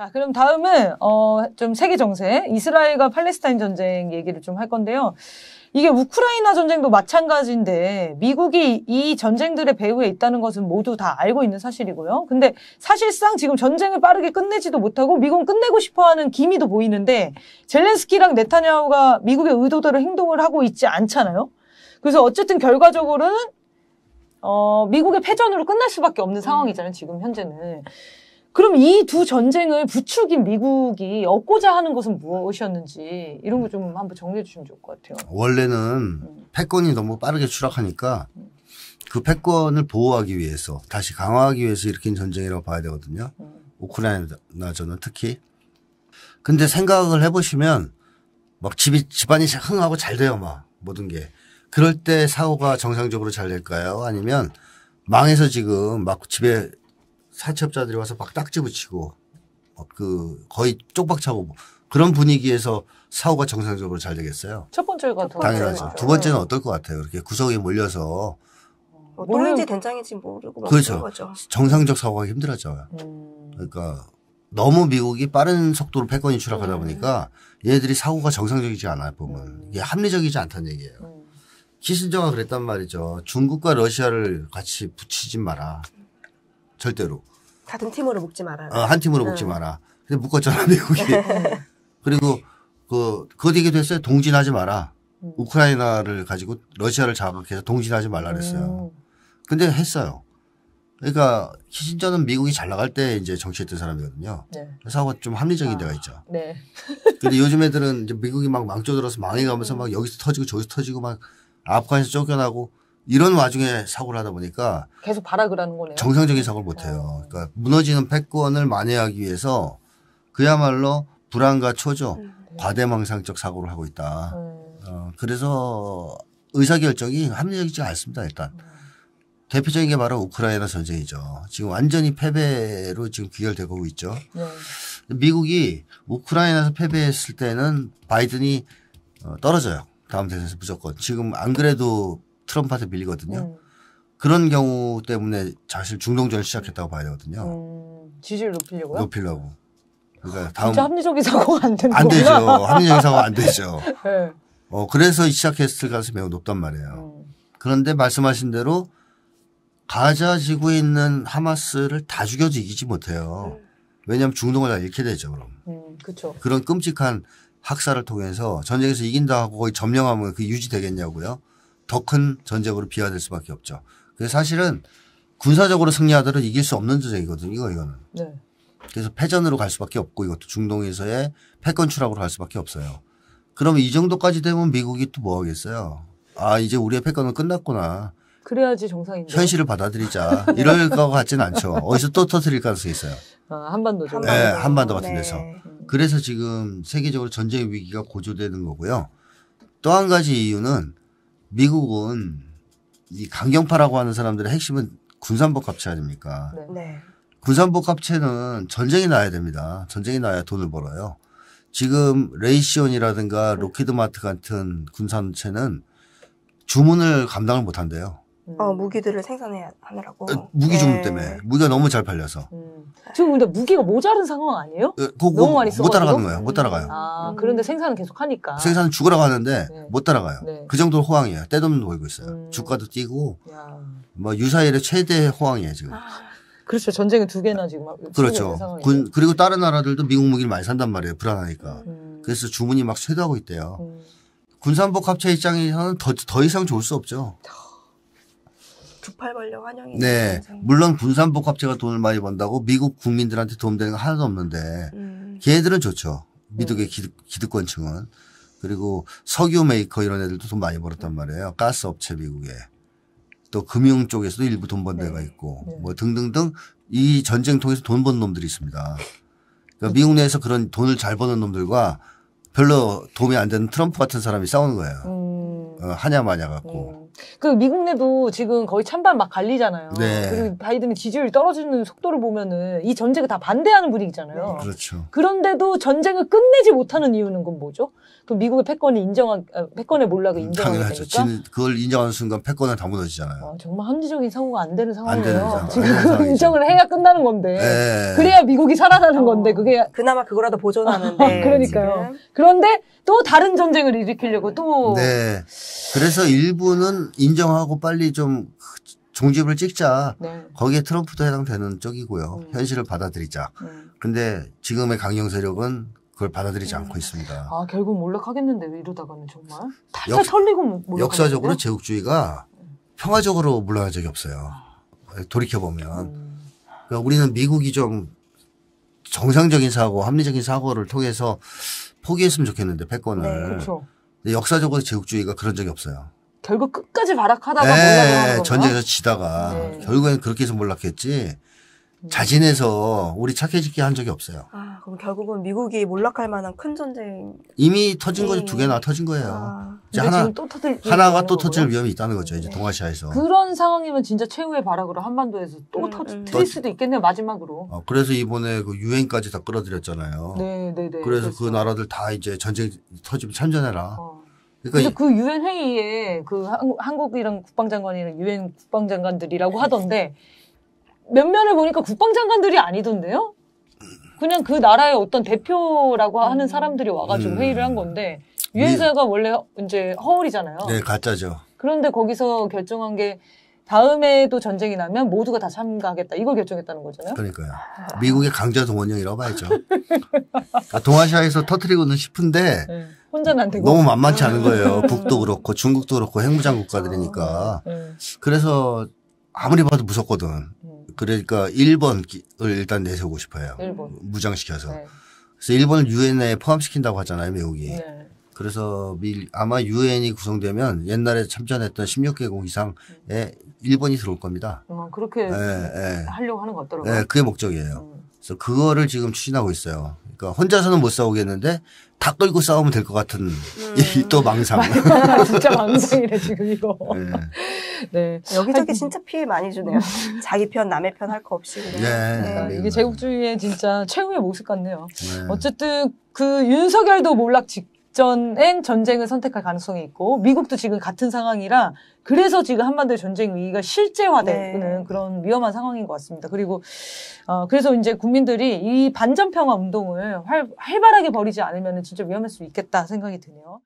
자, 그럼 다음은 어, 좀 세계 정세, 이스라엘과 팔레스타인 전쟁 얘기를 좀 할 건데요. 이게 우크라이나 전쟁도 마찬가지인데 미국이 이 전쟁들의 배후에 있다는 것은 모두 다 알고 있는 사실이고요. 근데 사실상 지금 전쟁을 빠르게 끝내지도 못하고 미국은 끝내고 싶어하는 기미도 보이는데 젤렌스키랑 네타냐후가 미국의 의도대로 행동을 하고 있지 않잖아요. 그래서 어쨌든 결과적으로는 어, 미국의 패전으로 끝날 수밖에 없는 상황이잖아요. 지금 현재는. 그럼 이 두 전쟁을 부추긴 미국이 얻고자 하는 것은 무엇이었는지 이런 거 좀 한번 정리해 주시면 좋을 것 같아요. 원래는 음. 패권이 너무 빠르게 추락하니까 그 패권을 보호하기 위해서 다시 강화하기 위해서 일으킨 전쟁이라고 봐야 되거든요. 음. 우크라이나 저는 특히. 근데 생각을 해보시면 막 집이 집안이 흥하고 잘 돼요 막 모든 게. 그럴 때 사고가 정상적으로 잘 될까요? 아니면 망해서 지금 막 집에 사채업자들이 와서 막 딱지 붙이고 그 거의 쪽박차고 뭐 그런 분위기에서 사고가 정상적으로 잘 되겠어요. 첫 번째가 더 당연하죠. 네. 두 번째는 어떨 것 같아요. 이렇게 구석에 몰려서 또는지 뭐 된장인지 모르고 그렇죠. 거죠. 정상적 사고가 힘들었죠. 음. 그러니까 너무 미국이 빠른 속도로 패권이 추락하다 네. 보니까 얘들이 사고가 정상적이지 않아요 보면 음. 이게 합리적이지 않다는 얘기예요. 음. 키신저가 그랬단 말이죠. 중국과 러시아를 같이 붙이지 마라. 절대로. 같은 팀으로 묶지 마라. 어, 한 팀으로 묶지 어. 마라. 근데 묶었잖아 미국이. 그리고 그 그거 얘기도 했어요. 동진하지 마라. 음. 우크라이나를 가지고 러시아를 자극해서 동진하지 말라 그랬어요. 음. 근데 했어요. 그러니까 키신저는 미국이 잘 나갈 때 이제 정치했던 사람이거든요. 네. 사고좀 합리적인 아, 데가 있죠. 네. 근데 요즘 애들은 이제 미국이 막 망조들어서 망해가면서 음. 막 여기서 터지고 저기서 터지고 막 아프간에서 쫓겨나고 이런 와중에 사고를 하다 보니까 계속 발악을하는 거네요. 정상적인 사고를 못 해요. 아. 그러니까 무너지는 패권을 만회하기 위해서 그야말로 불안과 초조, 음. 네. 과대망상적 사고를 하고 있다. 음. 어, 그래서 의사결정이 합리적이지 않습니다. 일단 음. 대표적인 게 바로 우크라이나 전쟁이죠. 지금 완전히 패배로 지금 귀결되고 있죠. 네. 미국이 우크라이나에서 패배했을 때는 바이든이 어, 떨어져요. 다음 대선에서 무조건. 지금 안 그래도 트럼프한테 밀리거든요. 음. 그런 경우 때문에 사실 중동전을 시작했다고 봐야 되거든요. 음, 지지율 높이려고요? 높이려고. 그러니까 다음 진짜 합리적인 사고가 안 되는 안 되죠. 합리적인 사고가 안 되죠. 네. 어 그래서 시작했을 가능성이 매우 높단 말이에요. 음. 그런데 말씀하신 대로 가자 지구 있는 하마스를 다 죽여도 이기지 못해요. 음. 왜냐하면 중동을 다 잃게 되죠. 그럼. 음, 그죠 그런 끔찍한 학살을 통해서 전쟁에서 이긴다고 거의 점령하면 그 유지되겠냐고요. 더큰 전쟁으로 비화될 수밖에 없죠. 그래서 사실은 군사적으로 승리하더라도 이길 수 없는 전쟁이거든요. 이거 이거는. 네. 그래서 패전으로 갈 수밖에 없고 이것도 중동에서의 패권 추락으로 갈 수밖에 없어요. 그러면 이 정도까지 되면 미국이 또 뭐 하겠어요? 아 이제 우리의 패권은 끝났구나. 그래야지 정상인데. 현실을 받아들이자 네. 이럴 것 같지는 않죠. 어디서 또 터트릴 가능성이 있어요. 아, 네, 한반도 죠 네, 한반도 같은 데서. 네. 그래서 지금 세계적으로 전쟁의 위기가 고조되는 거고요. 또 한 가지 이유는 미국은 이 강경파라고 하는 사람들의 핵심은 군산복 합체 아닙니까? 네. 네. 군산복 합체는 전쟁이 나야 됩니다. 전쟁이 나야 돈을 벌어요. 지금 레이시온이라든가 로키드마트 같은 군산체는 주문을 감당을 못한대요. 어, 음. 무기들을 생산해 야 하느라고. 어, 무기 중국 네. 때문에 무기가 너무 잘 팔려서 음. 지금 근데 무기가 모자른 상황 아니에요? 예, 그거 너무 많이 써가지고? 따라가는 거예요. 못 따라가요. 아 그런데 생산은 계속 하니까. 생산은 죽으라고 하는데 네. 못 따라가요. 네. 그 정도로 호황이에요. 때도 보이고 있어요. 음. 주가도 뛰고 야. 뭐 유사일의 최대 호황이에요 지금. 아, 그렇죠. 전쟁은 두 개나 지금 막 그렇죠. 군, 그리고 다른 나라들도 미국 무기를 많이 산단 말이에요. 불안하니까. 음. 그래서 주문이 막 쇄도하고 있대요. 음. 군산복합체 입장에서는 더, 더 이상 좋을 수 없죠. 두팔 벌려 환영이. 네. 물론 군산복합체가 돈을 많이 번다고 미국 국민들한테 도움되는 거 하나도 없는데 음. 걔들은 좋죠. 미국의 음. 기득권층은. 그리고 석유 메이커 이런 애들도 돈 많이 벌었단 음. 말이에요. 가스 업체 미국에. 또 금융 쪽에서도 일부 돈 번 데가 네. 있고 네. 뭐 등등등 이 전쟁 통해서 돈 번 놈들이 있습니다. 그러니까 음. 미국 내에서 그런 돈을 잘 버는 놈들과 별로 도움이 안 되는 트럼프 같은 사람이 싸우는 거예요. 음. 어, 하냐 마냐 갖고. 네. 그 미국 내도 지금 거의 찬반 막 갈리잖아요. 네. 그리고 바이든의 지지율 떨어지는 속도를 보면은 이 전쟁을 다 반대하는 분위기잖아요. 네, 그렇죠. 그런데도 전쟁을 끝내지 못하는 이유는 건 뭐죠? 그 미국의 패권이 인정한 아, 패권의 몰락을 음, 인정하니까. 당연하죠. 그걸 인정하는 순간 패권은 다 무너지잖아요. 아, 정말 합리적인 사고가 안 되는 상황이에요. 안 되는 지금 인정을 해야 끝나는 건데. 네. 그래야 미국이 살아나는 어. 건데 그게 어, 그나마 그거라도 보존하는데. 아, 그러니까요. 지금. 그런데 또 다른 전쟁을 일으키려고 또. 네. 그래서 일부는 인정하고 빨리 좀 종집을 찍자. 네. 거기에 트럼프도 해당되는 쪽이고요. 음. 현실을 받아들이자. 음. 근데 지금의 강경 세력은 그걸 받아들이지 음. 않고 있습니다. 아 결국 몰락하겠는데 이러다가는 정말 탈탈 털리고 뭐 몰락 역사적으로 제국주의가 음. 평화적으로 물러난 적이 없어요. 아. 돌이켜 보면 음. 그러니까 우리는 미국이 좀 정상적인 사고, 합리적인 사고를 통해서 포기했으면 좋겠는데 패권을. 네, 그렇죠. 역사적으로 제국주의가 그런 적이 없어요. 결국 끝까지 발악하다가 네, 몰락는 전쟁에서 지다가 네. 결국엔 그렇게 해서 몰락했지. 자진해서 우리 착해지게 한 적이 없어요. 아, 그럼 결국은 미국이 몰락할 만한 큰 전쟁 이미 터진 거지 네. 두 개나 터진 거예요. 아, 이제 하나 또 터질 하나가 또 터질 거고요? 위험이 있다는 거죠. 네. 이제 동아시아에서 그런 상황이면 진짜 최후의 발악으로 한반도에서 또 음, 터질 음. 수도 있겠네요. 마지막으로. 어, 그래서 이번에 그 유엔까지 다 끌어들였잖아요. 네, 네, 네. 그래서 그랬어. 그 나라들 다 이제 전쟁 터지면 참전해라. 어. 그러니까 그래서그 유엔 회의에 그 한국, 이랑 국방장관이랑 유엔 국방장관들이라고 음. 하던데 몇 면을 보니까 국방장관들이 아니던데요? 그냥 그 나라의 어떤 대표라고 하는 음. 사람들이 와가지고 음. 회의를 한 건데 네. 유엔사가 원래 이제 허울이잖아요. 네, 가짜죠. 그런데 거기서 결정한 게 다음에도 전쟁이 나면 모두가 다 참가하겠다. 이걸 결정했다는 거잖아요. 그러니까요. 아. 미국의 강자 동원령이라고 봐야죠. 그 동아시아에서 터트리고는 싶은데 네. 혼자는 안 되고 너무 만만치 않은 거예요. 북도 그렇고 중국도 그렇고 핵무장 국가들이니까. 네. 그래서 아무리 봐도 무섭거든. 네. 그러니까 일본을 일단 내세우고 싶어요. 일본. 무장시켜서. 네. 그래서 일본을 유엔에 포함시킨다고 하잖아요, 미국이. 네. 그래서 밀, 아마 유엔이 구성되면 옛날에 참전했던 16개국 이상에 일본이 들어올 겁니다. 음, 그렇게 예, 예, 하려고 하는 것 같더라고요. 예, 그게 목적이에요. 음. 그래서 그거를 지금 추진하고 있어요. 그러니까 혼자서는 못 싸우겠는데 다 끌고 싸우면 될 것 같은 음. 또 망상. 진짜 망상이네 지금 이거. 네. 네. 여기저기 진짜 피해 많이 주네요. 음. 자기 편 남의 편 할 거 없이 그 네, 네. 이게 제국주의의 진짜 최후의 모습 같네요. 어쨌든 그 윤석열도 몰락 직 직전엔 전쟁을 선택할 가능성이 있고 미국도 지금 같은 상황이라 그래서 지금 한반도의 전쟁 위기가 실제화되는 네. 그런 위험한 상황인 것 같습니다. 그리고 어 그래서 이제 국민들이 이 반전 평화 운동을 활, 활발하게 벌이지 않으면 진짜 위험할 수 있겠다 생각이 드네요.